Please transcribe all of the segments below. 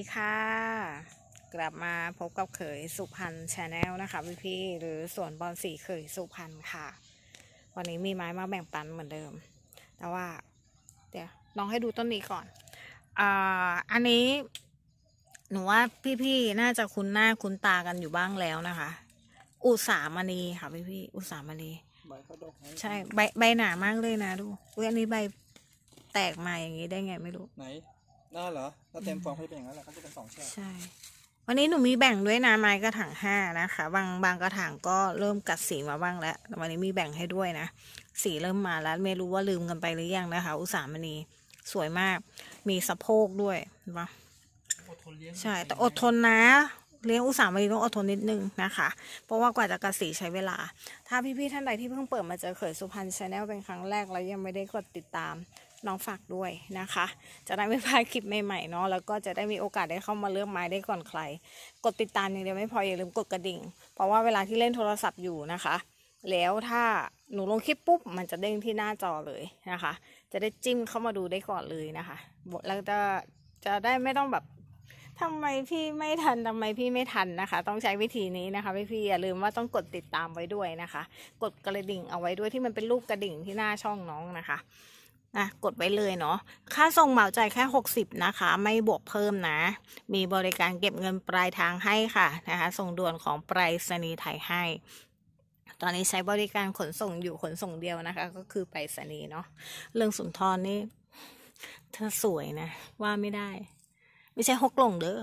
ดีค่ะ กลับมาพบกับเขยสุพรรณชาแนลนะคะ พี่พี่หรือสวนบอลสีเขยสุพรรณค่ะ วันนี้มีไม้มาแบ่งปันเหมือนเดิม แต่ว่า เดี๋ยวลองให้ดูต้นนี้ก่อน อ่า อันนี้ หนูว่าพี่ๆ น่าจะคุ้นหน้าคุ้นตากันอยู่บ้างแล้วนะคะ อุสามณีค่ะ พี่พี่อุสามณีใบเขาดกใช่ ใบ ใบหนามากเลยนะดู อุ้ยอันนี้ใบแตกมาอย่างนี้ได้ไงไม่รู้ไหนน่าเหรอล้าเต็มฟองเขาเป็นอย่างนั้นแหละเขาจะเป็นสองแฉกใช่วันนี้หนูมีแบ่งด้วยนะไม้กระถางห้านะคะบางบางกระถางก็เริ่มกัดสีมาบ้างแล้ววันนี้มีแบ่งให้ด้วยนะ สีเริ่มมาแล้วไม่รู้ว่าลืมกันไปหรือยังนะคะ อุสามณีสวยมาก มีสะโพกด้วยเห็นปะใช่แต่อดทนนะเลี้ยงอุตสาหมาดีต้องอดทนนิดนึงนะคะ เพราะว่ากว่าจะกระสีใช้เวลา ถ้าพี่ๆท่านใดที่เพิ่งเปิดมาเจอเขยสุพรรณชาแนลเป็นครั้งแรกแล้วยังไม่ได้กดติดตามลองฝากด้วยนะคะ จะได้ไม่พลาดคลิปใหม่ๆเนาะ แล้วก็จะได้มีโอกาสได้เข้ามาเลือกไม้ได้ก่อนใคร กดติดตามอย่างเดียวไม่พออย่าลืมกดกระดิ่ง เพราะว่าเวลาที่เล่นโทรศัพท์อยู่นะคะ แล้วถ้าหนูลงคลิปปุ๊บ มันจะเด้งที่หน้าจอเลยนะคะ จะได้จิ้มเข้ามาดูได้ก่อนเลยนะคะแล้วจะจะได้ไม่ต้องแบบทำไมพี่ไม่ทันทำไมพี่ไม่ทันนะคะ ต้องใช้วิธีนี้นะคะพี่พี่อย่าลืมว่าต้องกดติดตามไว้ด้วยนะคะ กดกระดิ่งเอาไว้ด้วยที่มันเป็นรูปกระดิ่งที่หน้าช่องน้องนะคะนะกดไว้เลยเนาะ ค่าส่งเหมาจ่ายแค่60นะคะ ไม่บวกเพิ่มนะ มีบริการเก็บเงินปลายทางให้ค่ะ นะคะ ส่งด่วนของไปรษณีย์ไทยให้ ตอนนี้ใช้บริการขนส่งอยู่ขนส่งเดียวนะคะ ก็คือไปรนีเนาะ เรื่องสุนทรนี่เธอสวยนะว่าไม่ได้ ไม่ใช่หกหลงเด้อ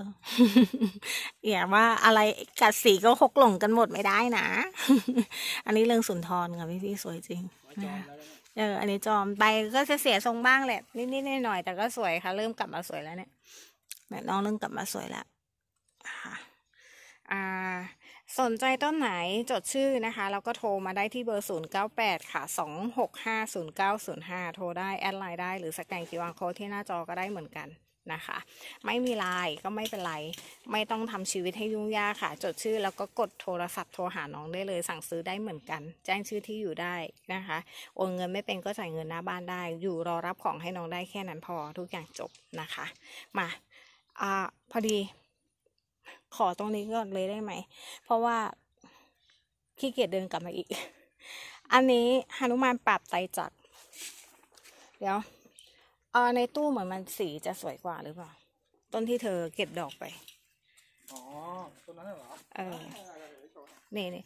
อย่าว่าอะไรกัดสีก็หกหลงกันหมดไม่ได้นะ อันนี้เรื่องสุนทรค่ะพี่พี่สวยจริงนะเอออันนี้จอมใบก็จะเสียทรงบ้างแหละ นิดๆหน่อยๆแต่ก็สวยค่ะ เริ่มกลับมาสวยแล้วเนี่ยแม่น้องเริ่มกลับมาสวยแล้วอ่า สนใจต้นไหน จดชื่อนะคะ แล้วก็โทรมาได้ที่เบอร์ศูนย์เก้าแปดค่ะ สองหหกก้้าาศศูนย์เูนย์ห้า โทรได้ แอดไลน์ได้ หรือสแกนคิวอาร์โค้ดที่หน้าจอก็ได้เหมือนกันนะคะ ไม่มีไลน์ก็ไม่เป็นไร ไม่ต้องทำชีวิตให้ยุ่งยากค่ะจดชื่อแล้วก็กดโทรศัพท์โทรหาน้องได้เลยสั่งซื้อได้เหมือนกัน แจ้งชื่อที่อยู่ได้นะคะ โอนเงินไม่เป็นก็จ่ายเงินหน้าบ้านได้ อยู่รอรับของให้น้องได้แค่นั้นพอทุกอย่างจบนะคะ มาอ่าพอดี ขอตรงนี้ก่อนเลยได้ไหมเพราะว่าขี้เกียจเดินกลับมาอีก อันนี้านุมานปราบไตจักเดี๋ยวอาในตู้เหมือนมันสีจะสวยกว่าหรือเปล่า ต้นที่เธอเก็บดอกไปอ๋อต้นนั้นเหรอเออนี่นี่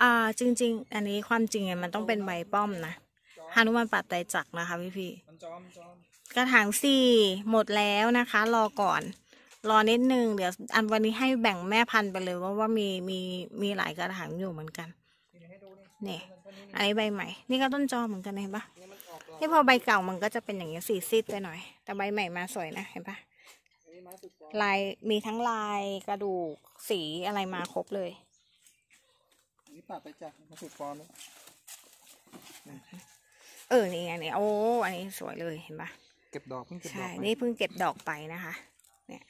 อ่า จริง ๆ อันนี้ความจริงไงมันต้องเป็นใบป้อมนะฮานุมานปัดไตจักนะคะพี่พี่กระถางสี่หมดแล้วนะคะรอก่อน รอนิดนึงเดี๋ยว อันวันนี้ให้แบ่งแม่พันธุ์ไปเลย ว่าว่ามีมีมีหลายกระถางอยู่เหมือนกันเนี่อันนี้ใบใหม่นี่ก็ต้นจอเหมือนกันเห็นปะนี่พอใบเก่ามันก็จะเป็นอย่างนี้สีซีดไปหน่อย แต่ใบใหม่มาสวยนะ เห็นปะลายมีทั้งลายกระดูกสีอะไรมาครบเลยนี่ปาดไปจากมาสุดฟอนเออ นี่ไงนี้โอ้ อันนี้สวยเลย เห็นปะเก็บดอกเพิ่งเก็บดอกใช่ นี่เพิ่งเก็บดอกไปนะคะ เนี่ย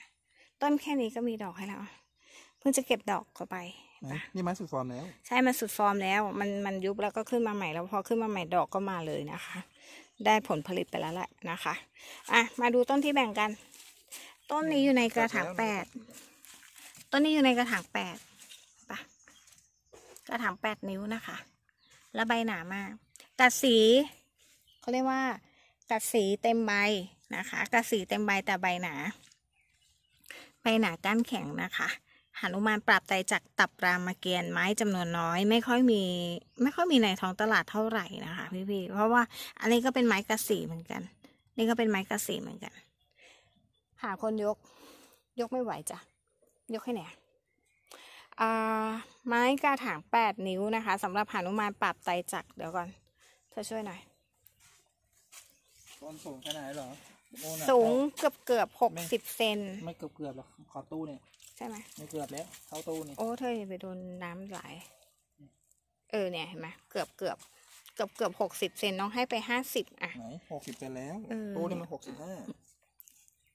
ต้นแค่นี้ก็มีดอกให้แล้ว เพิ่งจะเก็บดอกเข้าไปนี่มันสุดฟอร์มแล้ว ใช่มันสุดฟอร์มแล้ว มันมันยุบแล้วก็ขึ้นมาใหม่แล้วพอขึ้นมาใหม่ดอกก็มาเลยนะคะได้ผลผลิตไปแล้วแหละนะคะ อ่ะ มาดูต้นที่แบ่งกัน ต้นนี้อยู่ในกระถางแปด ต้นนี้อยู่ในกระถางแปดปะกระถางแปดนิ้วนะคะ แล้วใบหนามากกัดสีเขาเรียกว่ากัดสีเต็มใบนะคะกัดสีเต็มใบแต่ใบหนา ใบหนาก้านแข็งนะคะหนุมานปราบไตจากตับรามเกียรติไม้จำนวนน้อยไม่ค่อยมี ไม่ค่อยมีในท้องตลาดเท่าไหร่นะคะ พี่ๆเพราะว่าอันนี้ก็เป็นไม้กระสีเหมือนกันนี่ก็เป็นไม้กระสีเหมือนกัน หาคนยก ยกไม่ไหวจ้ะยกให้ไหนไม้กระถางแปดนิ้วนะคะสำหรับหนุมานปราบไตจักเดี๋ยวก่อนเธอช่วยหน่อยต้นสูงแค่ไหนหรอสูงเกือบเกือบหกสิบเซนไม่เกือบเกือบหรอกขอตู้เนี่ยใช่ไหมไม่เกือบแล้วเข้าตู้นี่ โอ้เธอไปโดนน้ำไหลเออ เนี่ย เห็นไหมเกือบเกือบเกือบเกือบหกสิบเซนน้องให้ไปห้าสิบอ่ะไหนหกสิบเซนแล้ว ตู้นี่มันหกสิบห้า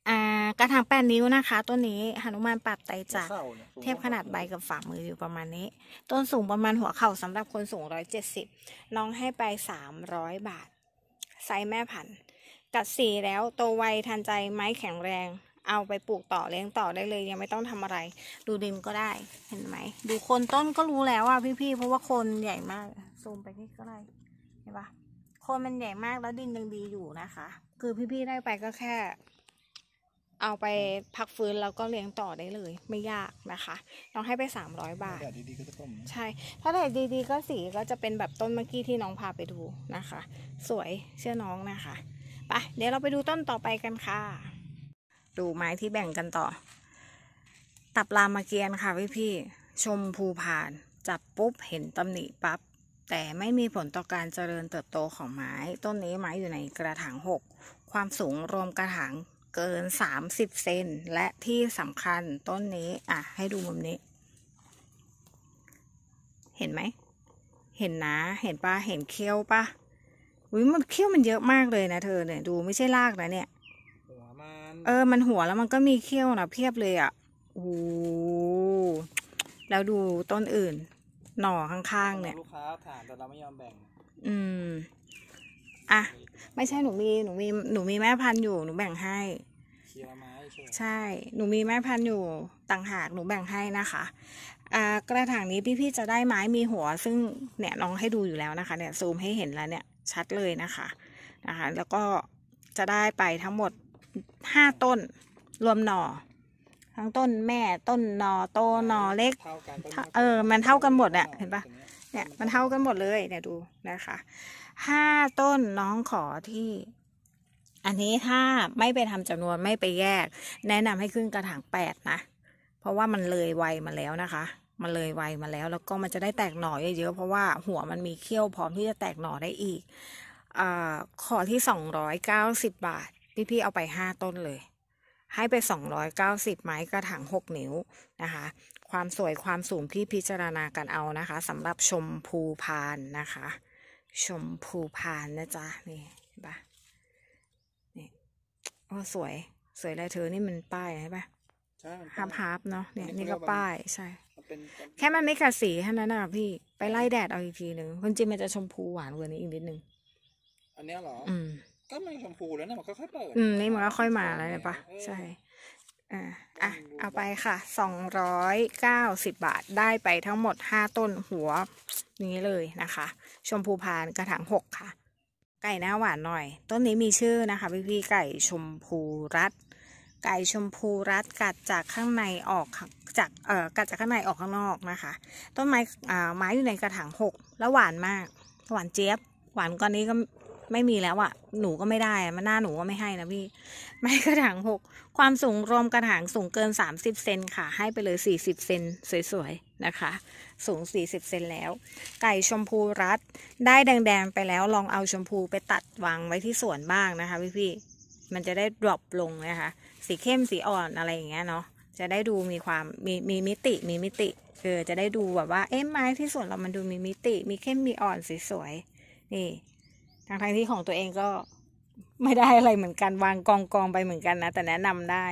อ่า กระถางแปดนิ้วนะคะต้นนี้หนุมานปัดไตจาก เทพขนาดใบกับฝ่ามืออยู่ประมาณนี้ ต้นสูงประมาณหัวเข่าสำหรับคนสูงร้อยเจ็ดสิบ น้องให้ไปสามร้อยบาท ไซส์แม่พันธุ์กัดสีแล้ว โตวไวทันใจ ไม้แข็งแรงเอาไปปลูกต่อเลี้ยงต่อได้เลย ยังไม่ต้องทำอะไร ดูดินก็ได้เห็นไหมดูคนต้นก็รู้แล้วอ่ะพี่ๆเพราะว่าคนใหญ่มาก ซูมไปนี่ก็ได้เห็นปะคนมันใหญ่มากแล้วดินยังดีอยู่นะคะ คือพี่ๆได้ไปก็แค่ เอาไปพักฟื้นแล้วก็เลี้ยงต่อได้เลย ไม่ยากนะคะ น้องให้ไปสามร้อยบาทแดดดีๆก็จะต้มใช่ถ้าแดดดีๆก็สีก็จะเป็นแบบต้นเมื่อกี้ที่น้องพาไปดูนะคะ สวยเชื่อน้องนะคะไปเดี๋ยวเราไปดูต้นต่อไปกันค่ะดูไม้ที่แบ่งกันต่อ ตับรามเกียนค่ะพี่พี่ชมภูผาน จับปุ๊บเห็นตำหนิปับ๊บแต่ไม่มีผลต่อการเจริญเติบโตของไม้ ต้นนี้ไม้อยู่ในกระถาง6 ความสูงรวมกระถางเกิน 30เซนและที่สำคัญต้นนี้ อ่ะ ให้ดูมุมนี้ เห็นไหม เห็นนะเห็นปะเห็นเขี้ยวปะวิมันเขี้ยวมันเยอะมากเลยนะเธอเนี่ยดูไม่ใช่รากนะเนี่ยเออมันหัวแล้วมันก็มีเขี้ยวนะเพียบเลยอ่ะ โอ้แล้วดูต้นอื่น หน่อข้างๆ เนี่ยลูกค้าถามแต่เราไม่ยอมแบ่ง อืม อ่ะไม่ใช่หนูมีหนูมี หนูมีแม่พันธุ์อยู่หนูแบ่งให้ ใช่ หนูมีแม่พันธุ์อยู่ต่างหากหนูแบ่งให้นะคะ อ่า กระถางนี้พี่ๆจะได้ไม้มีหัว ซึ่งเนี่ยลองให้ดูอยู่แล้วนะคะ เนี่ย ซูมให้เห็นแล้วเนี่ยชัดเลยนะคะนะคะแล้วก็จะได้ไปทั้งหมดห้าต้นรวมหน่อ ทั้งต้นแม่ต้นหน่อโตหน่อเล็กเออ มันเท่ากันหมดอะเห็นปะเนี่ย มันเท่ากันหมดเลยเนี่ยดูนะคะห้าต้นน้องขอที่ อันนี้ถ้าไม่ไปทำจำนวนไม่ไปแยก แนะนำให้ขึ้นกระถางแปดนะเพราะว่ามันเลยไวมาแล้วนะคะ มันเลยไวมาแล้ว แล้วก็มันจะได้แตกหน่อเยอะๆเพราะว่าหัวมันมีเขี้ยวพร้อมที่จะแตกหน่อได้อีกอขอที่สองร้อยเก้าสิบบาทพี่พี่เอาไปห้าต้นเลย ให้ไปสองร้อยเก้าสิบไม้กระถางหกนิ้วนะคะ ความสวยความสูงพี่พิจารณากันเอานะคะสำหรับชมพูพานนะคะ ชมพูพานนะ จ๊ะนี่เห็นปะนี่โอ้ สวย สวยเลยเธอ นี่มัน ป้ายใช่ปะฮับฮับเนาะ เนี่ยนี่ก็ ป้าย ใช่ แค่มันไม่กัดสีแค่นั้นนะพี่ ไปไล่แดด เอา อีกทีหนึ่งคนจริงมันจะชมพูหวานกว่านี้อีกนิดนึง อันนี้เหรอ อืมก็มันชมพูแล้วนะมันก็ค่อยเปิดอืมนี่มันก็ค่อยมาแล้วเนี่ยปะใช่ อ่าอ่ะเอาไปค่ะสองร้อยเก้าสิบบาทได้ไปทั้งหมดห้าต้นหัว นี้เลยนะคะ ชมพูพานกระถางหกค่ะ ไก่หน้าหวานหน่อย ต้นนี้มีชื่อนะคะพี่พี่ไก่ชมพูรัดไก่ชมพูรัดกัดจากข้างในออกจาก เอ่อกัดจากข้างในออกข้างนอกนะคะ ต้นไม้อ่าไม้อยู่ในกระถางหกแล้วหวานมาก หวานเจี๊ยบหวานก้อนนี้ก็ไม่มีแล้วอะหนูก็ไม่ได้มันหน้าหนูก็ไม่ให้นะพี่ ไม้กระถางหก ความสูงรวมกระถางสูงเกินสามสิบเซนค่ะ ให้ไปเลยสี่สิบเซนสวยๆ นะคะ สูงสี่สิบเซนแล้ว ไก่ชมพูรัด ได้แดงๆไปแล้วลองเอาชมพูไปตัดวางไว้ที่สวนบ้างนะคะพี่ๆ มันจะได้ดรอปลงนะคะ สีเข้มสีอ่อนอะไรอย่างเงี้ย เนาะ จะได้ดูมีความมีมีมิติ มีมิติ เออ จะได้ดูแบบว่า เอ๊ะไม้ที่สวนเรามันดูมีมิติ มีเข้มมีอ่อนสวยๆ นี่ทั้งทั้งที่ของตัวเองก็ไม่ได้อะไรเหมือนกันวางกองกองไปเหมือนกันนะ แต่แนะนำได้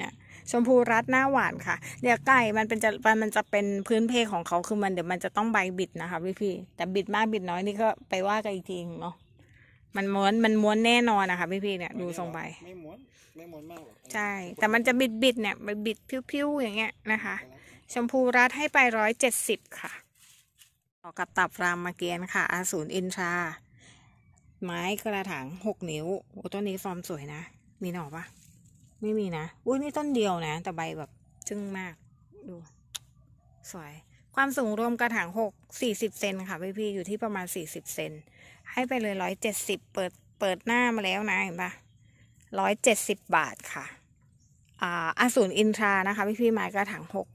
นะชมพูรัดหน้าหวานค่ะเดี๋ยวไก่มันเป็นจะมันจะเป็นพื้นเพของเขาคือมัน เดี๋ยวมันจะต้องใบบิดนะคะพี่พี่แต่บิดมากบิดน้อยนี่ก็ไปว่ากันอีกทีเนาะมัน ม้วนมันม้วนแน่นอนนะคะพี่พี่เนี่ย ดูทรงใบไม่ม้วนไม่ม้วนมากหรอกใช่ แต่มันจะบิดบิดเนี่ยมันบิดพิ้วๆอย่างเงี้ยนะคะ ชมพูรัดให้ไปร้อยเจ็ดสิบค่ะต่อกับตับรามเกียนค่ะอาสูรอินทราไม้กระถางหกนิ้ว โอ้ต้นนี้ฟอร์มสวยนะ มีหน่อปะไม่มีนะ อุ้ยนี่ต้นเดียวนะ แต่ใบแบบจึ้งมาก ดู สวย ความสูงรวมกระถางหกสี่สิบเซนค่ะพี่พี่อยู่ที่ประมาณสี่สิบเซน ให้ไปเลยร้อยเจ็ดสิบ เปิด เปิดหน้ามาแล้วนะ เห็นปะร้อยเจ็ดสิบบาทค่ะ อ่า อสูรอินทรานะคะพี่พี่ไม้กระถางหก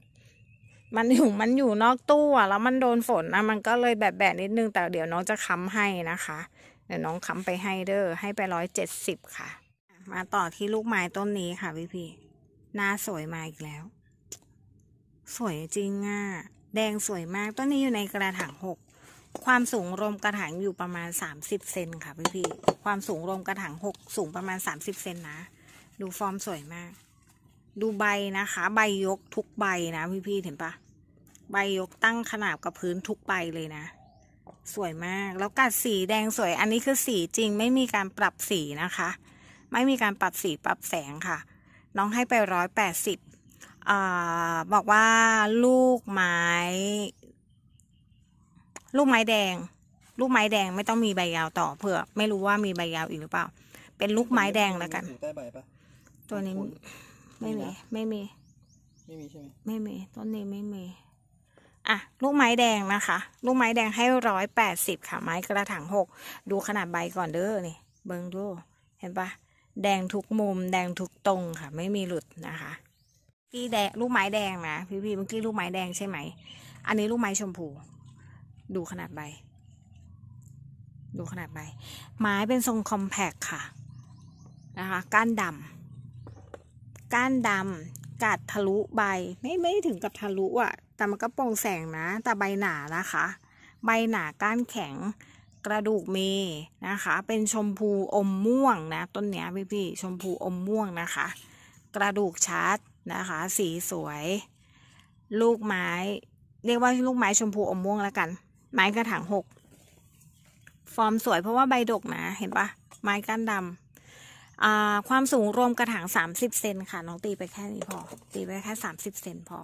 มันอยู่ มันอยู่นอกตู้อะแล้วมันโดนฝนนะมันก็เลยแบบแบบนิดนึง แต่เดี๋ยวน้องจะค้ำให้นะคะเดี๋ยวน้องค้ำไปให้เด้อ ให้ไปร้อยเจ็ดสิบค่ะ มาต่อที่ลูกไม้ต้นนี้ค่ะพี่พี่หน้าสวยมาอีกแล้ว สวยจริงอ่ะ แดงสวยมากต้นนี้อยู่ในกระถางหก ความสูงรวมกระถางอยู่ประมาณสสามิบเซนค่ะพี่พี่ความสูงรวมกระถางหกสูงประมาณสสามิบเซนนะ ดูฟอร์มสวยมาก ดูใบนะคะใบยกทุกใบนะพี่พี่เห็นปะใบยกตั้งขนาบกับพื้นทุกใบเลยนะสวยมาก แล้วกัดสีแดงสวย อันนี้คือสีจริง ไม่มีการปรับสีนะคะ ไม่มีการปรับสีปรับแสงค่ะ น้องให้ไปร้อยแปดสิบบอกว่าลูกไม้ ลูกไม้แดง ลูกไม้แดงไม่ต้องมีใบยาวต่อ เผื่อไม่รู้ว่ามีใบยาวอีกหรือเปล่า เป็นลูกไม้แดงแล้วกัน ตัวนี้ไม่มี ไม่มี ไม่มีใช่ไหมไม่มี ต้นนี้ไม่มีอ่ะลูกไม้แดงนะคะ ลูกไม้แดงให้ร้อยแปดสิบค่ะ ไม้กระถางหกดูขนาดใบก่อนเด้อนี่เบิ้งดูเห็นปะแดงทุกมุม แดงทุกตรงค่ะ ไม่มีหลุดนะคะพี่แดงลูกไม้แดงนะพี่พี่เมื่อกี้ลูกไม้แดงใช่ไหม อันนี้ลูกไม้ชมพู ดูขนาดใบ ดูขนาดใบไม้เป็นทรงคอมแพคค่ะนะคะก้านดำ ก้านดำกัดทะลุใบไม่ไม่ถึงกับทะลุอะ่ะแต่มันก็โปร่งแสงนะ แต่ใบหนานะคะ ใบหนาก้านแข็งกระดูกเมนะคะ เป็นชมพูอมม่วงนะ ต้นเนี้ยพี่ๆชมพูอมม่วงนะคะ กระดูกชัดนะคะ สีสวย ลูกไม้ เรียกว่าลูกไม้ชมพูอมม่วงแล้วกัน ไม้กระถางหก ฟอร์มสวยเพราะว่าใบดกนะ เห็นปะไม้ก้านดำความสูงรวมกระถาง30เซนค่ะน้องตีไปแค่นี้พอตีไปแค่30เซนพอ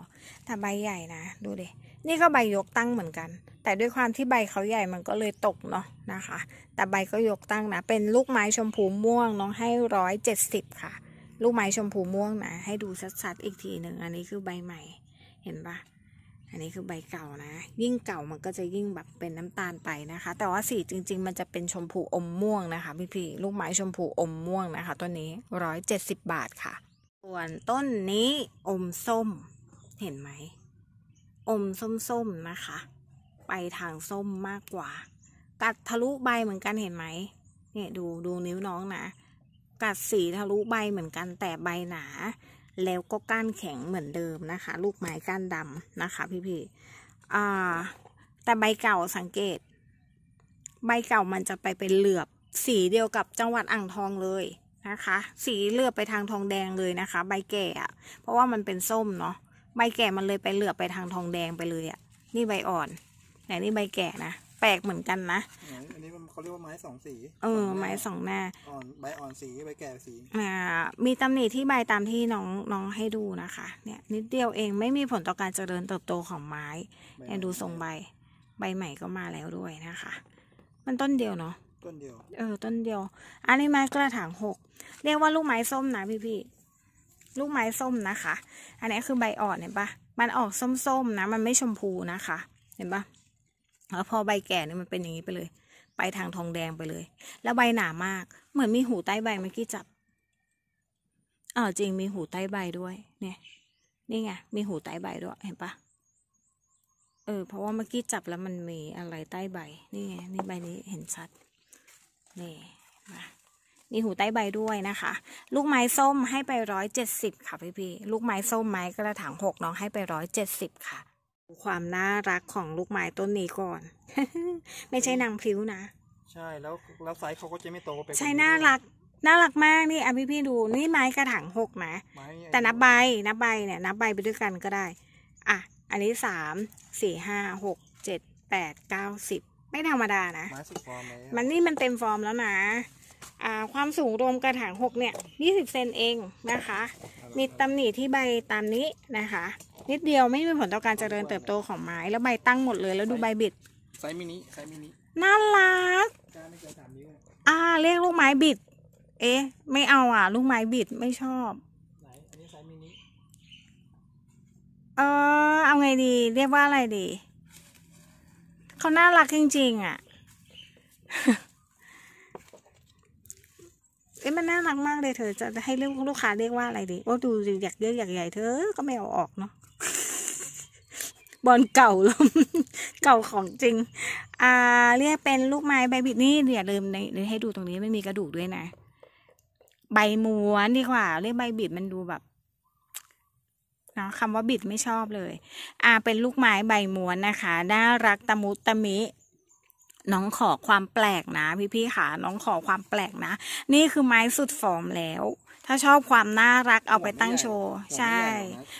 แต่ใบใหญ่นะ ดูดินี่ก็ใบยกตั้งเหมือนกัน แต่ด้วยความที่ใบเขาใหญ่มันก็เลยตกเนาะนะคะ แต่ใบก็ยกตั้งนะเป็นลูกไม้ชมพูม่วงน้องให้ร้อยเจ็ดสิบค่ะ ลูกไม้ชมพูม่วงนะให้ดูชัดๆอีกทีหนึ่งอันนี้คือใบใหม่เห็นปะอันนี้คือใบเก่านะยิ่งเก่ามันก็จะยิ่งแบบเป็นน้ำตาลไปนะคะ แต่ว่าสี จริง ๆ มันจะเป็นชมพูอมม่วงนะคะ พี่ๆลูกไม้ ชมพูอมม่วงนะคะต้นนี้ร้อยเจ็ดสิบบาทค่ะ ส่วนต้นนี้อมส้ม เห็นไหม อมส้ม ๆ นะคะ ไปทางส้มมากกว่า กัดทะลุใบเหมือนกันเห็นไหมเนี่ยดูดูนิ้วน้อง นะ กัดสีทะลุใบเหมือนกันแต่ใบหนาแล้วก็ก้านแข็งเหมือนเดิมนะคะ ลูกไม้ ก้านดำนะคะพี่ๆ แต่ใบเก่าสังเกต ใบเก่ามันจะไปเป็นเหลือบ สีเดียวกับจังหวัดอ่างทองเลยนะคะ สีเหลือบไปทางทองแดงเลยนะคะใบแก่อะเพราะว่ามันเป็นส้มเนาะใบแก่มันเลยไปเหลือบไปทางทองแดงไปเลยอะนี่ใบอ่อนแต่นี่ใบแก่นะปลกๆเหมือนกันนะ อันนี้มันเขาเรียกว่าไม้สองสี เออ ไม้สองหน้าอ่อนใบอ่อนสี ใบแก่สี อ่า มีตำหนิที่ใบตามที่น้องน้องให้ดูนะคะ เนี่ย นิดเดียวเองไม่มีผลต่อการเจริญเติบโตของไม้ เนี่ดูทรงใบ ใบใหม่ก็มาแล้วด้วยนะคะ มันต้นเดียวเนาะ ต้นเดียว เออ ต้นเดียว อันนี้ไม้กระถางหก เรียกว่าลูกไม้ส้มนะพี่พี่ลูกไม้ส้มนะคะ อันนี้คือใบอ่อนเห็นปะมันออกส้มๆนะ มันไม่ชมพูนะคะ เห็นปะแล้วพอใบแก่เนี่ยมันเป็นอย่างนี้ไปเลย ไปทางทองแดงไปเลย แล้วใบหนามาก เหมือนมีหูใต้ใบเมื่อกี้จับ้าอจริงมีหูใต้ใบด้วย เนี่ย นี่ไง มีหูใต้ใบด้วย เห็นปะเออเพราะว่าเมื่อกี้จับแล้วมันมีอะไรใต้ใบ นี่ไงนี่ใบนี้เห็นชัดนี่มามีหูใต้ใบด้วยนะคะ ลูกไม้ส้มให้ไปร้อยเจ็ดสิบค่ะ พี่พี่ลูกไม้ส้มไม้กระถางหกน้องให้ไปร้อยเจ็ดสิบค่ะความน่ารักของลูกไม้ต้นนี้ก่อน ไม่ใช่นางพิ้วนะ ใช่แล้วแล้วไซส์เขาก็จะไม่โตไปใช่น่ารัก น่ารักมากนี่อ่ะพี่พี่ดู นี่ไม้กระถางหกนะ แต่นับใบ นับใบเนี่ย นับใบไปด้วยกันก็ได้ อ่ะ อันนี้สาม สี่ห้า หก เจ็ด แปด เก้าสิบไม่ธรรมดานะ มันนี่มันเต็มฟอร์มแล้วนะ อ่า ความสูงรวมกระถางหกเนี่ยยี่สิบเซนเองนะคะ มีตำหนิที่ใบตามนี้นะคะนิดเดียวไม่มีผลต่อการเจริญเติบโตของไม้แล้วใบตั้งหมดเลยแล้วดูใบบิดไซมินิไซมินิน่ารักไม่เกินสามิออ่า เรียกลูกไม้บิด เอ๊ะไม่เอาอ่ะลูกไม้บิดไม่ชอบไหนอันนี้ไซมินิเออเอาไงดี เรียกว่าอะไรดีเขาน่ารักจริง ๆ อ่ะเอ้ะมันน่ารักมากเลยเธอจะให้เรียกลูกค้าเรียกว่าอะไรดีโอ้ดูอยากเยอะอยากใหญ่เธอก็ไม่เอาออกเนาะบอลเก่าลมเก่าของจริง อ่า เรียกเป็นลูกไม้ใบบิดนี่เี๋ยวาลืมในให้ดูตรงนี้ไม่มีกระดูกด้วยนะ ใบม้วนดีกว่า เรียกใบบิดมันดูแบบเนาะคำว่าบิดไม่ชอบเลย อ่าเป็นลูกไม้ใบม้วนนะคะน่ารักตะมุตะมิ น้องขอความแปลกนะพี่พี่ค่ะน้องขอความแปลกนะ นี่คือไม้สุดฟอร์มแล้ว ถ้าชอบความน่ารักเอาไปตั้งโชว์ใช่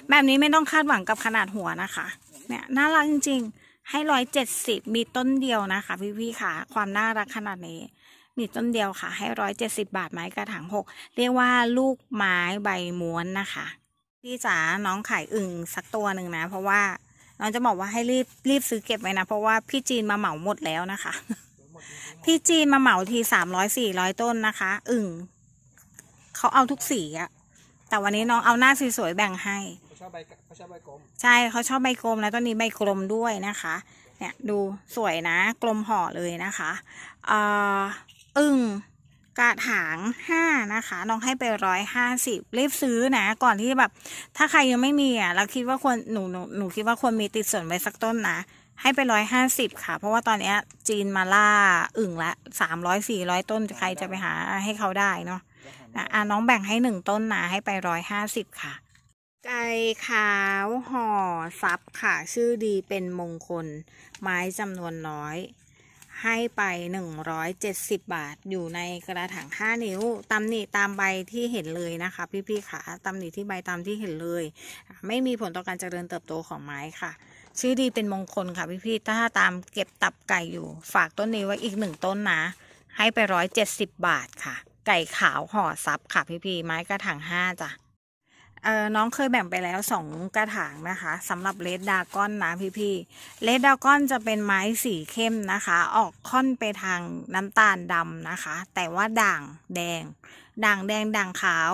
แบบนี้ไม่ต้องคาดหวังกับขนาดหัวนะคะเนี่ยน่ารักจริงๆ ให้ร้อยเจ็ดสิบมีต้นเดียวนะคะพี่ๆ ค่ะ ความน่ารักขนาดนี้ มีต้นเดียวค่ะ ให้ร้อยเจ็ดสิบาทไม้กระถางหก เรียกว่าลูกไม้ใบม้วนนะคะ พี่จ๋าน้องขายอึ่งสักตัวหนึ่งนะ เพราะว่า น้องจะบอกว่าให้รีบรีบซื้อเก็บไว้นะ เพราะว่าพี่จีนมาเหมาหมดแล้วนะคะ พี่จีนมาเหมาทีสามร้อยสี่ร้อยต้นนะคะ อึ่ง เขาเอาทุกสีอะแต่วันนี้น้องเอาหน้าสวยๆแบ่งให้ชอบใบเขาชอบใบกลมใช่เขาชอบใบกลมแล้วต้นนี้ใบกลมด้วยนะคะ เนี่ยดูสวยนะ กลมห่อเลยนะคะออึ่งกระถางห้านะคะน้องให้ไปร้อยห้าสิบรีบซื้อนะก่อนที่แบบ ถ้าใครยังไม่มีอ่ะเราคิดว่าควรหนูหนูหนูคิดว่าควรมีติดส่วนไว้สักต้นนะ ให้ไปร้อยห้าสิบค่ะ เพราะว่าตอนนี้จีนมาล่าอึ่งละสามร้อยสี่ร้อยต้นใครจะไปหาให้เขาได้เนาะอ่ะน้องแบ่งให้หนึ่งต้นนะให้ไปร้อยห้าสิบค่ะไก่ขาวห่อซับค่ะชื่อดีเป็นมงคล ไม้จำนวนน้อย ให้ไป 170 บาท อยู่ในกระถาง5นิ้วตำหนิตามใบที่เห็นเลยนะคะ พี่ๆค่ะตำหนิที่ใบตามที่เห็นเลย ไม่มีผลต่อการเจริญเติบโตของไม้ค่ะ ชื่อดีเป็นมงคลค่ะ พี่ๆถ้าตามเก็บตับไก่อยู่ ฝากต้นนี้ไว้อีกหนึ่งต้นนะให้ไป170บาทค่ะ ไก่ขาวห่อซับค่ะ พี่ๆไม้กระถาง5จ้ะเออน้องเคยแบ่งไปแล้วสองกระถางนะคะสำหรับเลดดากอนนะพี่ๆเลดดากอนจะเป็นไม้สีเข้มนะคะ ออกค่อนไปทางน้ำตาลดำนะคะ แต่ว่าด่างแดงด่างแดงด่างขาว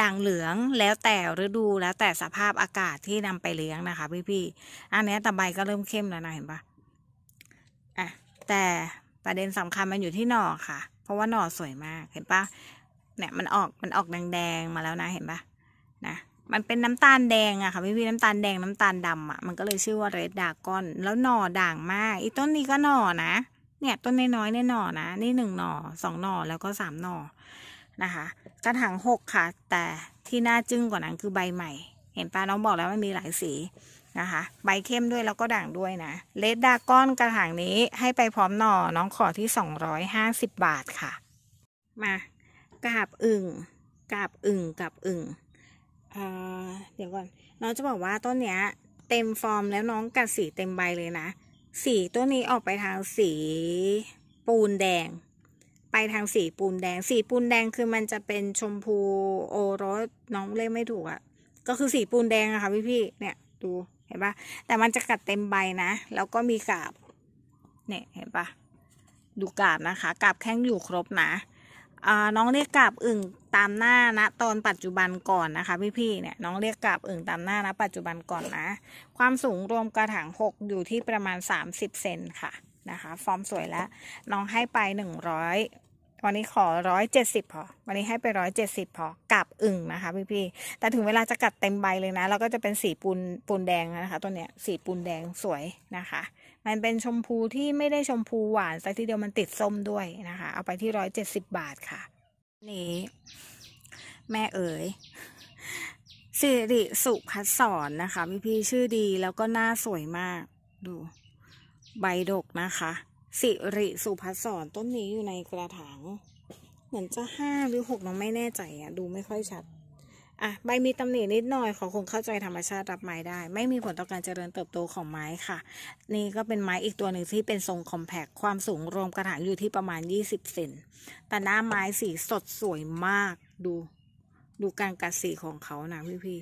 ด่างเหลืองแล้วแต่ฤดูแล้วแต่สภาพอากาศที่นำไปเลี้ยงนะคะ พี่ๆอันนี้ตะใบก็เริ่มเข้มแล้วนะเห็นปะอ่ะแต่ประเด็นสำคัญมันอยู่ที่หน่อค่ะ เพราะว่าหน่อสวยมาก เห็นปะเนี่ยมันออกมันออกแดงๆมาแล้วนะเห็นปะนะมันเป็นน้ำตาลแดงอะค่ะ พี่พี่น้ำตาลแดงน้ำตาลดำอะมันก็เลยชื่อว่าเรดดากอนแล้วหน่อด่างมาก อีต้นนี้ก็หน่อนะเนี่ยต้นน้อยๆเนี่ยหน่อนะนี่หนึ่งหน่อสองหน่อ แล้วก็สามหน่อนะคะกระถางหกค่ะแต่ที่น่าจึ้งกว่านั้นคือใบใหม่ เห็นปะน้องบอกแล้วมันมีหลายสีนะคะ ใบเข้มด้วยแล้วก็ด่างด้วยนะเรดดากอนกระถางนี้ให้ไปพร้อมหน่อ น้องขอที่สองร้อยห้าสิบบาทค่ะ มากาบอึ่งกาบอึ่งกาบอึ่งเดี๋ยวก่อนน้องจะบอกว่าต้นเนี้ยเต็มฟอร์มแล้วน้องกัดสีเต็มใบเลยนะ สีต้นนี้ออกไปทางสีปูนแดง ไปทางสีปูนแดง สีปูนแดงคือมันจะเป็นชมพูโอรสน้องเล่นไม่ถูกอะ่ะ ก็คือสีปูนแดงอะคะ่ะพี่พี่เนี่ย ดูเห็นปะแต่มันจะกัดเต็มใบนะแล้วก็มีกาบ เนี่ยเห็นปะดูกาบนะคะกาบแข้งอยู่ครบนะน้องเรียกกาบอึ่งตามหน้า นะตอนปัจจุบันก่อนนะคะพี่พี่เนี่ยน้องเรียกกาบอึ่งตามหน้านะปัจจุบันก่อนนะ ความสูงรวมกระถางหกอยู่ที่ประมาณ 30 เซนค่ะนะคะ ฟอร์มสวยแล้ว น้องให้ไป 100วันนี้ขอร้อยเจ็ดสิบพอวันนี้ให้ไปร้อยเจ็ดสิบพอกับอึ่งนะคะพี่พี่แต่ถึงเวลาจะกัดเต็มใบเลยนะเราก็จะเป็นสีปูนปูนแดงนะคะตัวเนี้ยสีปูนแดงสวยนะคะมันเป็นชมพูที่ไม่ได้ชมพูหวานสักทีเดียวมันติดส้มด้วยนะคะ เอาไปที่ร้อยเจ็ดสิบบาทค่ะ นี่ แม่เอ๋ยสิริสุพัสอนนะคะพี่พี่ชื่อดีแล้วก็หน้าสวยมาก ดู ใบดกนะคะ สิริสุพัสอนต้นนี้อยู่ในกระถาง เหมือนจะห้าหรือหกน้องไม่แน่ใจอะดูไม่ค่อยชัดอะใบมีตำหนินิดหน่อยขอคงเข้าใจธรรมชาติรับไม้ได้ ไม่มีผลต่อการเจริญเติบโตของไม้ค่ะ นี่ก็เป็นไม้อีกตัวหนึ่งที่เป็นทรงคอมแพคความสูงรวมกระถางอยู่ที่ประมาณ 20 เซนแต่หน้าไม้สีสดสวยมาก ดูดูการกัดสีของเขานะพี่พี่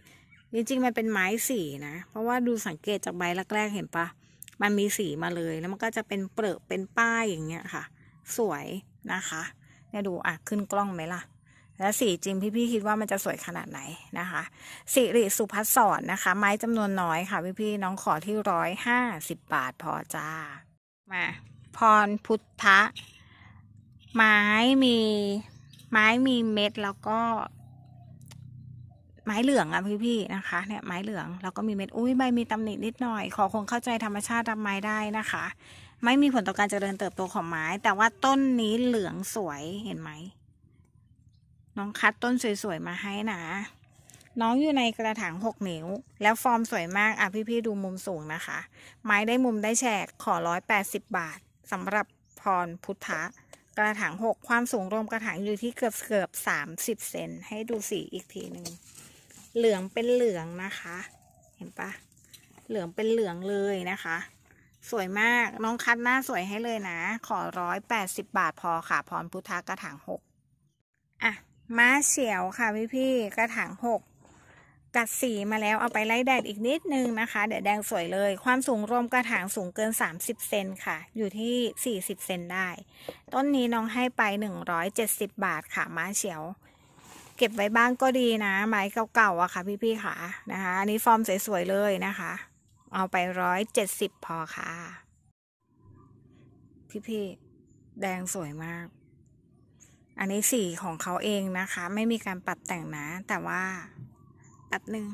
จริงๆมันเป็นไม้สีนะ เพราะว่าดูสังเกตจากใบแรกๆเห็นปะ มันมีสีมาเลย แล้วมันก็จะเป็นเปลือกเป็นป้ายอย่างเงี้ยค่ะ สวยนะคะเนี่ยดูอ่ะขึ้นกล้องไหมล่ะและสีจริงพี่ๆคิดว่ามันจะสวยขนาดไหนนะคะ สิริสุพัสอนนะคะ ไม้จำนวนน้อยค่ะ พี่ๆน้องขอที่ร้อยห้าสิบบาท พอ จ้ามา พรพุทธะไม้มี ไม้มีเม็ดแล้วก็ ไม้เหลืองอะพี่ๆนะคะ เนี่ยไม้เหลืองแล้วก็มีเม็ดอุ้ยใบมีตำหนินิดหน่อยขอคงเข้าใจธรรมชาติรับไม้ได้นะคะ ไม่มีผลต่อการเจริญเติบโตของไม้ แต่ว่าต้นนี้เหลืองสวยเห็นไหมน้องคัดต้นสวยๆมาให้นะ น้องอยู่ในกระถางหกนิ้ว แล้วฟอร์มสวยมาก อ่ะพี่ๆดูมุมสูงนะคะ ไม้ได้มุมได้แฉกขอร้อยแปดสิบบาทสำหรับพรพุทธะกระถางหกความสูงรวมกระถางอยู่ที่เกือบเกือบสามสิบเซนให้ดูสีอีกทีหนึ่งเหลืองเป็นเหลืองนะคะ เห็นปะเหลืองเป็นเหลืองเลยนะคะ สวยมากน้องคัดหน้าสวยให้เลยนะ ขอร้อยแปดสิบบาทพอค่ะพรพุทธะกระถางหกอ่ะม้าเฉียวค่ะพี่พี่กระถางหกกัดสีมาแล้วเอาไปไล่แดดอีกนิดนึงนะคะ เดี๋ยวแดงสวยเลย ความสูงรวมกระถางสูงเกิน30เซนค่ะ อยู่ที่ 40เซนได้ ต้นนี้น้องให้ไป 170บาทค่ะม้าเฉียว เก็บไว้บ้างก็ดีนะ ไม้เก่าๆอะค่ะพี่พี่ค่ะนะคะอันนี้ฟอร์มสวยๆเลยนะคะ เอาไปร้อยเจ็ดสิบพอค่ะ พี่พี่แดงสวยมากอันนี้สีของเขาเองนะคะ ไม่มีการปรับแต่งนะ แต่ว่าปัดหนึ่ง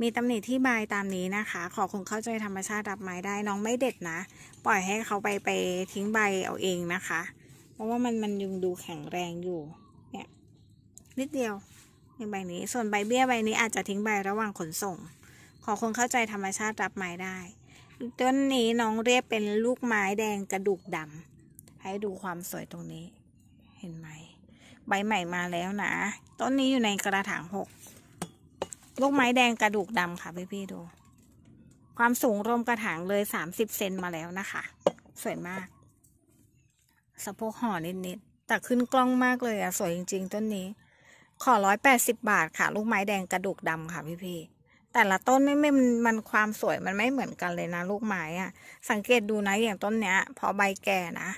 มีตำหนิที่บายตามนี้นะคะ ขอคงเข้าใจธรรมชาติรับไม้ได้ น้องไม่เด็ดนะ ปล่อยให้เขาไปไปทิ้งใบเอาเองนะคะ เพราะว่ามันมันยังดูแข็งแรงอยู่เนี่ยนิดเดียวในใบนี้ส่วนใบเบี้ยใบนี้อาจจะทิ้งใบระหว่างขนส่ง ขอคงเข้าใจธรรมชาติรับไม้ได้ต้นนี้น้องเรียกเป็นลูกไม้แดงกระดูกดำให้ดูความสวยตรงนี้ เห็นไหมใบใหม่มาแล้วนะต้นนี้อยู่ในกระถางหกลูกไม้แดงกระดูกดำค่ะพี่ๆดู ความสูงรวมกระถางเลยสามสิบเซนมาแล้วนะคะ สวยมาก สะโพกห่อนิดๆแต่ขึ้นกล้องมากเลยอะสวยจริง ๆ ต้นนี้ ขอร้อยแปดสิบบาทค่ะ ลูกไม้แดงกระดูกดำค่ะพี่ๆแต่ละต้นไม่ไม่มันความสวยมันไม่เหมือนกันเลยนะ ลูกไม้อะสังเกตดูนะอย่างต้นเนี้ย พอใบแก่นะ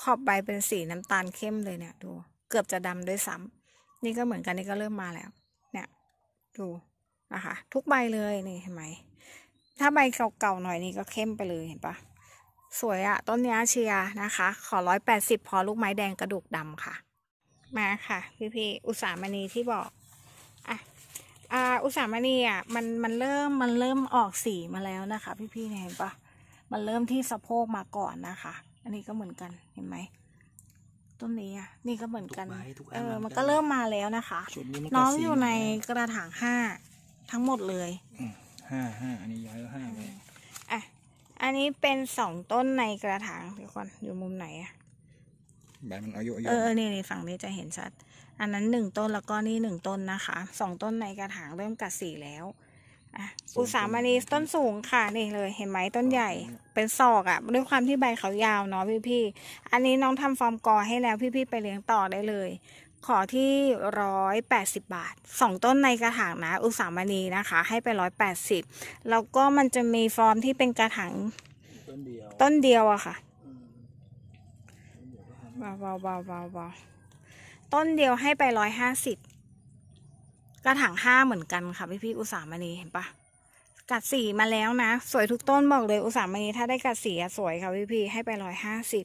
ขอบใบเป็นสีน้ำตาลเข้มเลยเนี่ย ดูเกือบจะดำด้วยซ้ำนี่ก็เหมือนกันนี่ก็เริ่มมาแล้ว เนี่ย ดูนะคะ ทุกใบเลยนี่เห็นไหม ถ้าใบเก่าๆหน่อยนี่ก็เข้มไปเลยเห็นปะ สวยอะต้นนี้เชียนะคะ ขอร้อยแปดสิบพอลูกไม้แดงกระดูกดำค่ะ มาค่ะ พี่พี่อุสามณีที่บอก อ่ะอ่าอุสามณีอ่ะมันมันเริ่มมันเริ่มออกสีมาแล้วนะคะ พี่พี่เห็นปะมันเริ่มที่สะโพกมาก่อนนะคะ อันนี้ก็เหมือนกันเห็นไหมต้นนี้อ่ะ นี่ก็เหมือนกันเออมันก็เริ่มมาแล้วนะคะน้องอยู่ในกระถางห้าทั้งหมดเลยห้าห้าอันนี้ย้ายแล้วห้าเลยอ่ะอันนี้เป็นสองต้นในกระถางทุกคนอยู่มุมไหน อ่ะใบมันอายุเยอะเออนี่ยในฝั่งนี้จะเห็นชัด อันนั้นหนึ่งต้นแล้วก็นี่หนึ่งต้นนะคะสองต้นในกระถางเริ่มกัดสีแล้วอุสามนีต้นสูงค่ะนี่เลย เห็นไหมต้นใหญ่ เป็นศอกอะ่ะ ด้วยความที่ใบเขายาวเนาะพี่พี่อันนี้น้องทำฟอร์มกอให้แล้วพี่พี่ไปเลี้ยงต่อได้เลย ขอที่ร้อยแปดสิบบาทสองต้นในกระถางนะอุสามนีนะคะ ให้ไปร้อยแปดสิบแล้วก็มันจะมีฟอร์มที่เป็นกระถางต้นเดียวต้นเดียวอะค่ะเบาเบาเบาเบาต้นเดียวให้ไปร้อยห้าสิบกระถางห้าเหมือนกันค่ะพี่พี่อุสามณีเห็นปะกัดสีมาแล้วนะ สวยทุกต้นบอกเลยอุสามณีถ้าได้กัดสีสวยค่ะพี่พี่ให้ไปร้อยห้าสิบ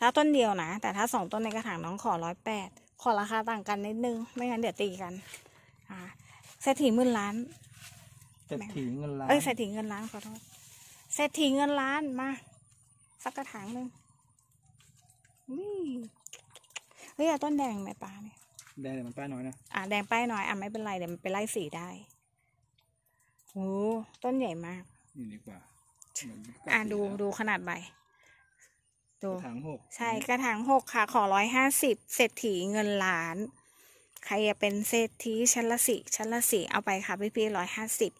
ถ้าต้นเดียวนะ แต่ถ้าสองต้นในกระถางน้องขอร้อยแปดขอราคาต่างกันนิดนึงไม่งั้นเดี๋ยวตีกัน อ่เศรษฐีหมื่นล้านเศรษฐีเงินล้านเอ้ยเศรษฐีเงินล้านขอโทษเศรษฐีเงินล้านมาสักกระถางหนึ่งเฮ้ยต้นแดงไหมปลาเนี่ยแดงเดี๋ยวมันป้ายน้อยนะ อ่ะแดงป้ายน้อย อ่ะไม่เป็นไร เดี๋ยวมันไปไล่สีได้โอ้ต้นใหญ่มาก นี่ดีกว่า อ่ะดู ดูขนาดใบกดูระถางหก ใช่ กระถางหกค่ะ ขอร้อยห้าสิบ เศรษฐีเงินล้าน ใครจะเป็นเศรษฐีชั้นละสี่ชั้นละสี่เอาไปค่ะ พี่พี่ร้อยห้าสิบ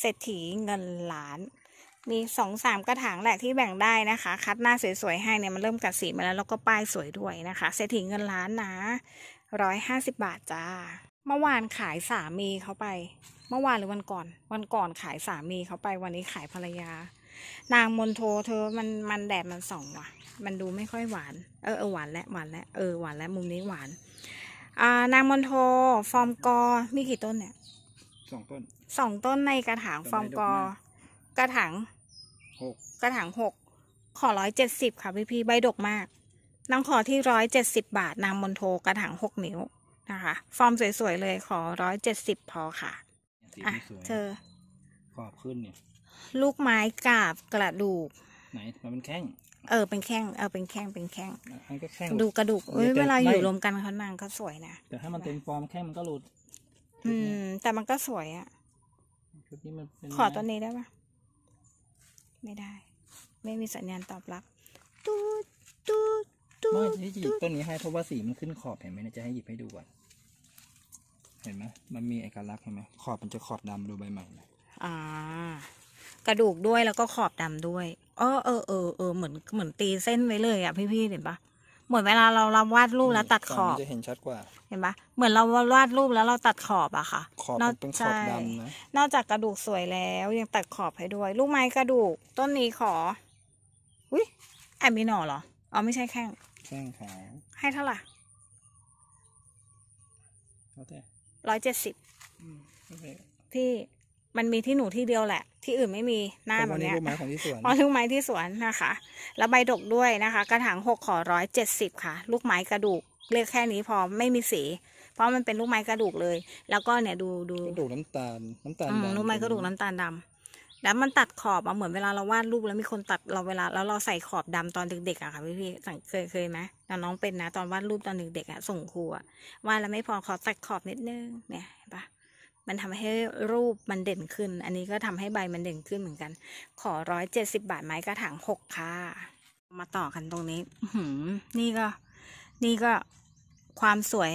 เศรษฐีเงินล้าน มีสองสามกระถางแหละที่แบ่งได้นะคะ คัดหน้าสวยๆให้เนี่ยมันเริ่มกัดสีมาแล้ว แล้วก็ป้ายสวยด้วยนะคะ เศรษฐีเงินล้านนะร้อยห้าสิบบาทจ้าเมื่อวานขายสามีเขาไป เมื่อวานหรือวันก่อน วันก่อนขายสามีเขาไปวันนี้ขายภรรยา นางมนโทเธอมันมันแดดมันส่องว่ะ มันดูไม่ค่อยหวานเออเออหวานและหวานและเออหวานและมุมนี้หวาน อ่า นางมนโท ฟอร์มกอมีกี่ต้นเนี่ยสองต้นสองต้นในกระถางฟอร์มกอกระถางหกกระถางหกขอร้อยเจ็ดสิบค่ะพี่พี่ใบดกมากน้ำขอที่ร้อยเจ็ดสิบบาทนางมนโทกระถางหกนิ้ว นะคะ ฟอร์มสวย ๆ เลย ขอร้อยเจ็ดสิบพอค่ะอ่ะเธอขอบขึ้นเนี่ยลูกไม้กาบกระดูก ไหน มันเป็นแข้ง เออเป็นแข้งเออเป็นแข้งเป็นแข้งันก็แข้งดูกระดูกเวลาอยู่รวมกันเขานางก็สวยนะ แต่ถ้ามันเต็มฟอร์มแข้งมันก็หลุดอืม แต่มันก็สวยอะชุดนี้มันเป็นขอตัวนี้ได้ปะไม่ได้ ไม่มีสัญญาณตอบรับตูดตูดไม่จะหยิบต้นนี้ให้เพราะว่าสีมันขึ้นขอบเห็นไหมเนี่ยจะให้หยิบให้ดูก่อนเห็นไหมมันมีเอกลักษณ์เห็นไหมขอบมันจะขอบดำดูใบใหม่นะอ่า กระดูกด้วยแล้วก็ขอบดำด้วยเออเออเออเออเหมือนเหมือนตีเส้นไว้เลยอ่ะพี่พี่ๆเห็นปะเหมือนเวลาเราเราวาดรูปแล้วตัดขอบจะเห็นชัดกว่าเห็นปะเหมือนเราวาดรูปแล้วเราตัดขอบอะค่ะขอบมันเป็นขอบดำนะนอกจากกระดูกสวยแล้วยังตัดขอบให้ด้วยลูกไม้กระดูกต้นนี้ขออุ้ยแอบมีหน่อเหรออ๋อไม่ใช่แข้งข้งขาวให้เท่าไหร่่ร้อยเจ็ดสิบอพี่ มันมีที่หนูที่เดียวแหละ ที่อื่นไม่มีหน้าแบบนี้ยลูกไม้ของที่สวนอ๋อลูกไม้ที่สวนนะคะ แล้วใบดกด้วยนะคะ กระถางหกขอร้อยเจ็ดสิบค่ะ ลูกไม้กระดูก เรียกแค่นี้พอ ไม่มีสี เพราะมันเป็นลูกไม้กระดูกเลย แล้วก็เนี่ยดูดูกระดูกน้ำตาล น้ำตาลดำลูกไม้กระดูกน้ำตาลดำแล้วมันตัดขอบอะเหมือนเวลาเราวาดรูปแล้วมีคนตัดเราเวลา แล้วเราใส่ขอบดำตอนเด็กๆอะค่ะพี่พี่สังเคยเคยไหมน้องเป็นนะ ตอนวาดรูปตอนเด็กๆอะส่งครูอะวาดแล้วไม่พอขอตัดขอบนิดนึง เนี่ย เห็นปะมันทำให้รูปมันเด่นขึ้น อันนี้ก็ทำให้ใบมันเด่นขึ้นเหมือนกัน ขอร้อยเจ็ดสิบบาทไม้กระถางหกค่ะ มาต่อกันตรงนี้หืมนี่ก็ นี่ก็ความสวย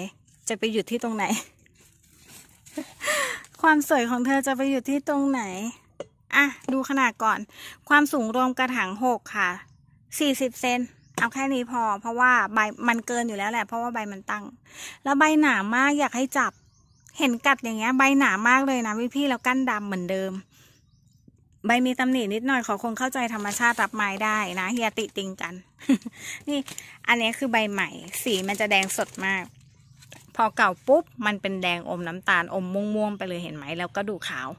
จะไปหยุดที่ตรงไหน ความสวยของเธอจะไปหยุดที่ตรงไหนอ่ะดูขนาดก่อน ความสูงรวมกระถางหกค่ะสี่สิบเซนเอาแค่นี้พอ เพราะว่าใบมันเกินอยู่แล้วแหละ เพราะว่าใบมันตั้ง แล้วใบหนามากอยากให้จับเห็นกัดอย่างเงี้ยใบหนามากเลยนะพี่พี่แล้วกั้นดำเหมือนเดิม ใบมีตำหนินิดหน่อย ขอคงเข้าใจธรรมชาติ รับไม้ได้นะเฮียติ ติงกัน นี่ อันนี้คือใบใหม่สีมันจะแดงสดมาก พอเก่าปุ๊บมันเป็นแดงอมน้ำตาลอมม่วงๆไปเลยเห็นไหมแล้วก็ดูขาว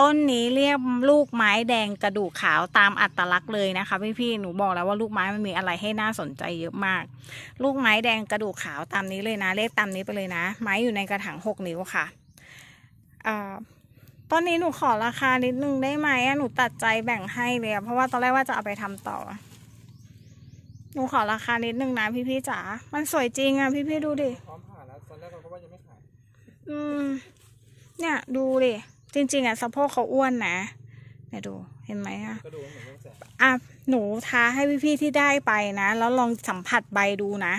ต้นนี้เรียกลูกไม้แดงกระดูกขาวตามอัตลักษณ์เลยนะคะ พี่พี่หนูบอกแล้วว่าลูกไม้มันมีอะไรให้น่าสนใจเยอะมาก ลูกไม้แดงกระดูกขาว ตามนี้เลยนะเลขตามนี้ไปเลยนะ ไม้อยู่ในกระถางหกนิ้วค่ะตอนนี้หนูขอราคานิดนึงได้ไหมหนูตัดใจแบ่งให้เลยเพราะว่าตอนแรกว่าจะเอาไปทำต่อ หนูขอราคานิดนึงนะพี่พี่จ๋ามันสวยจริงอ่ะพี่พี่ดูดิพร้อมผ่านแล้วตอนแรกเราก็ว่าจะไม่ขายอืมเนี่ย ดูดิจริงๆอ่ะสะโพกเขาอ้วนนะเนี่ยดู เห็นไหมอ่ะอ่อ่ะหนูท้าให้พี่ๆที่ได้ไปนะ แล้วลองสัมผัสใบดูนะ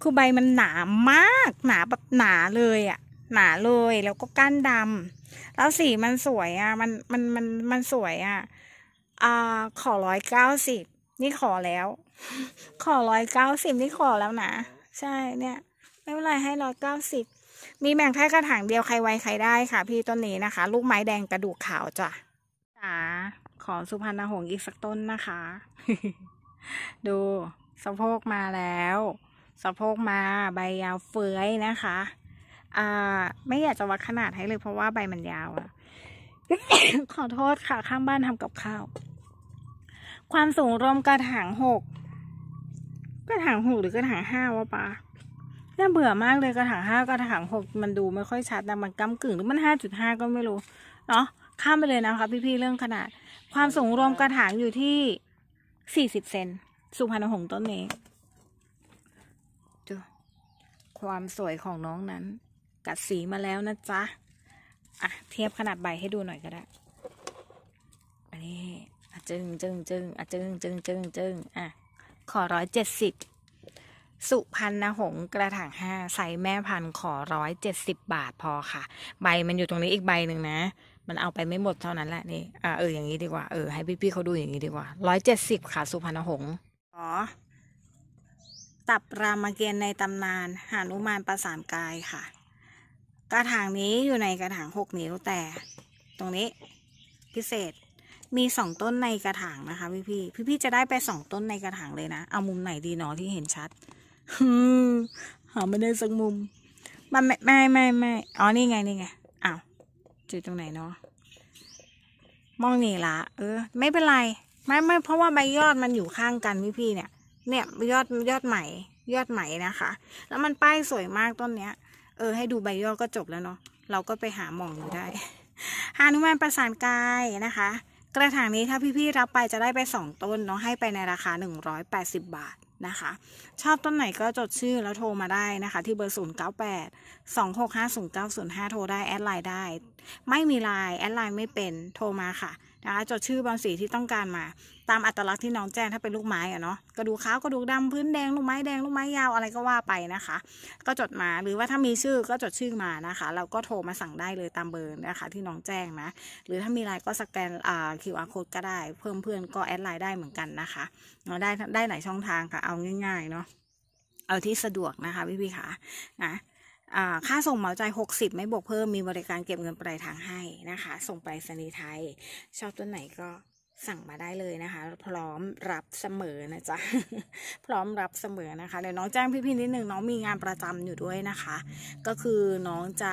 คือใบมันหนามาก หนา แบบหนาเลยอ่ะหนาเลยแล้วก็ก้านดำ แล้วสีมันสวยอ่ะ มันมันมันมันสวยอ่ะ อ่าขอร้อยเก้าสิบนี่ขอแล้ว ขอร้อยเก้าสิบนี่ขอแล้วนะ ใช่ เนี่ย ไม่เป็นไรให้ร้อยเก้าสิบมีแมงแท้กระถางเดียวใครไวใครได้ค่ะ พี่ต้นนี้นะคะ ลูกไม้แดงกระดูกขาวจ้ะจ๋าขอสุพรรณหงส์อีกสักต้นนะคะ ดูสะโพกมาแล้ว สะโพกมาใบยาวเฟื้อยนะคะอ่าไม่อยากจะวัดขนาดให้เลย เพราะว่าใบมันยาวอะขอโทษค่ะข้างบ้านทำกับข้าว ความสูงรวมกระถางหกกระถางหกหรือกระถางห้าวะปะน่าเบื่อมากเลยกระถางห้ากระถางหกมันดูไม่ค่อยชัดนะมันกำกึ่ง หรือมันห้าจุดห้าก็ไม่รู้ เนาะข้ามไปเลยนะคะพี่ๆเรื่องขนาด ความสูงรวมกระถางอยู่ที่สี่สิบเซนสุพรรณหงส์ต้นนี้ดูความสวยของน้องนั้น กัดสีมาแล้วนะจ๊ะ อ่ะ เทียบขนาดใบให้ดูหน่อยก็ได้อันนี้จึงจึง จึงอ่ะจึง จึงจึงจึงอ่ะ ขอร้อยเจ็ดสิบสุพรรณหงกระถางห้าไซสแม่พันขอร้อยเจ็ดสิบบาทพอค่ะ ใบมันอยู่ตรงนี้อีกใบหนึ่งนะมันเอาไปไม่หมดเท่านั้นแหละนี่อ่าเอออย่างนี้ดีกว่าเออให้พี่ๆเขาดูอย่างนี้ดีกว่าร้อยเจ็ดสิบค่ะสุพรรณหงอ๋อ ตับรามเกียรติในตำนานหานุมานประสานกายค่ะ กระถางนี้อยู่ในกระถางหกนิ้วแต่ ตรงนี้ พิเศษ มีสองต้นในกระถางนะคะพี่พี่พี่พี่จะได้ไปสองต้นในกระถางเลยนะเอามุมไหนดีเนาะที่เห็นชัดหาไม่ได้สักมุม มันไม่ไม่ไม่ไม่อ๋อนี่ไงนี่ไงอ้าวจุดตรงไหนเนาะ มองนี่ละเออไม่เป็นไร ไม่ไม่เพราะว่าใบยอดมันอยู่ข้างกันพี่พี่เนี่ย เนี่ยยอดยอดใหม่ ยอดใหม่นะคะ แล้วมันป้ายสวยมากต้นเนี้ยเออให้ดูใบยอดก็จบแล้วเนาะ เราก็ไปหาหมองอยู่ได้ฮานุมานประสานกายนะคะ กระถางนี้ถ้าพี่พี่รับไปจะได้ไปสองต้น เนาะให้ไปในราคาหนึ่งร้อยแปดสิบบาทนะคะชอบต้นไหนก็จดชื่อแล้วโทรมาได้นะคะ ที่เบอร์ 0 9 8 2 6 5 0 9 0 5 โทรได้แอดไลน์ได้ ไม่มีไลน์แอดไลน์ไม่เป็นโทรมาค่ะนะคะจดชื่อบอลสีที่ต้องการมาตามอัตลักษณ์ที่น้องแจ้งถ้าเป็นลูกไม้อะเนาะกระดูกขาวกระดูกดำพื้นแดงลูกไม้แดงลูกไม้ยาวอะไรก็ว่าไปนะคะ ก็จดมาหรือว่าถ้ามีชื่อก็จดชื่อมานะคะเราก็โทรมาสั่งได้เลยตามเบอร์นะคะที่น้องแจ้งนะ หรือถ้ามีไลน์ก็สแกนอ่า QR code ก็ได้ เพิ่มเพื่อนก็แอดไลน์ได้เหมือนกันนะคะเราได้ได้หลายช่องทางค่ะ เอาง่ายๆ เนาะเอาที่สะดวกนะคะพี่พี่ค่ะนะค่าส่งเหมาใจ60ไม่บวกเพิ่มมีบริการเก็บเงินปลายทางให้นะคะ ส่งไปสนีไทย ชอบต้นไหนก็สั่งมาได้เลยนะคะ พร้อมรับเสมอนะจ๊ะพร้อมรับเสมอนะคะ เดี๋ยวน้องแจ้งพี่ๆนิดนึงน้องมีงานประจำอยู่ด้วยนะคะ ก็คือน้องจะ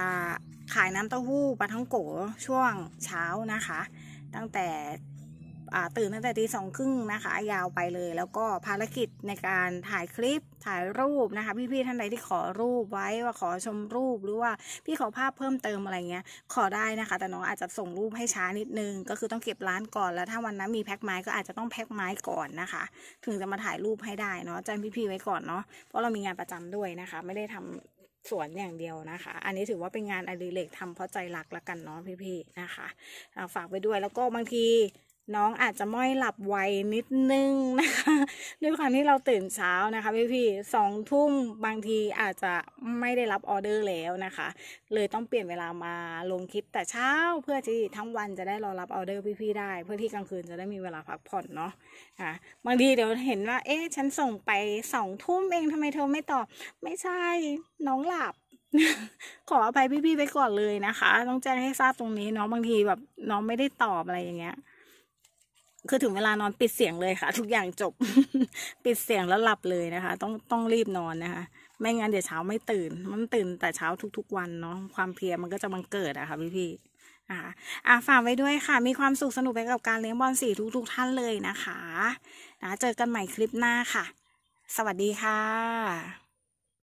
ขายน้ำเต้าหู้ปลาท่องโกช่วงเช้านะคะ ตั้งแต่ตื่นตั้งแต่ตีสองครึ่งนะคะ ยาวไปเลย แล้วก็ภารกิจในการถ่ายคลิปถ่ายรูปนะคะ พี่ๆท่านใดที่ขอรูปไว้ว่าขอชมรูปหรือว่าพี่ขอภาพเพิ่มเติมอะไรเงี้ย ขอได้นะคะ แต่น้องอาจจะส่งรูปให้ช้านิดนึง ก็คือต้องเก็บร้านก่อน แล้วถ้าวันนั้นมีแพ็คไม้ก็อาจจะต้องแพ็คไม้ก่อนนะคะถึงจะมาถ่ายรูปให้ได้เนาะแจ้งพี่ๆไว้ก่อนเนาะเพราะเรามีงานประจำด้วยนะคะ ไม่ได้ทำสวนอย่างเดียวนะคะ อันนี้ถือว่าเป็นงานอดิเรกทำเพราะใจรักละกันเนาะพี่ๆนะคะ ฝากไปด้วยแล้วก็บางทีน้องอาจจะม้อยหลับไวนิดนึงนะคะด้วยความที่เราตื่นเช้านะคะ พี่พี่สองทุ่มบางทีอาจจะไม่ได้รับออเดอร์แล้วนะคะ เลยต้องเปลี่ยนเวลามาลงคลิปแต่เช้า เพื่อที่ทั้งวันจะได้รอรับออเดอร์พี่พี่ได้ เพื่อที่กลางคืนจะได้มีเวลาพักผ่อนเนาะอ่ะบางที เดี๋ยวเห็นว่า เอ๊ะฉันส่งไปสองทุ่มเองทำไมเธอไม่ตอบ ไม่ใช่ น้องหลับ ขออภัยพี่ๆ ไปก่อนเลยนะคะ ต้องแจ้งให้ทราบตรงนี้เนาะบางทีแบบน้องไม่ได้ตอบอะไรอย่างเงี้ยคือถึงเวลานอนปิดเสียงเลยค่ะ ทุกอย่างจบปิดเสียงแล้วหลับเลยนะคะ ต้องต้องรีบนอนนะคะไม่งั้นเดี๋ยวเช้าไม่ตื่น มันตื่นแต่เช้าทุก ๆ วันเนาะความเพลียมันก็จะบังเกิดอะค่ะพี่พี่นะคะอ่ะฝากไว้ด้วยค่ะ มีความสุขสนุกไปกับการเลี้ยงบอลสีทุก ๆ ท่านเลยนะคะนะเจอกันใหม่คลิปหน้าค่ะ สวัสดีค่ะ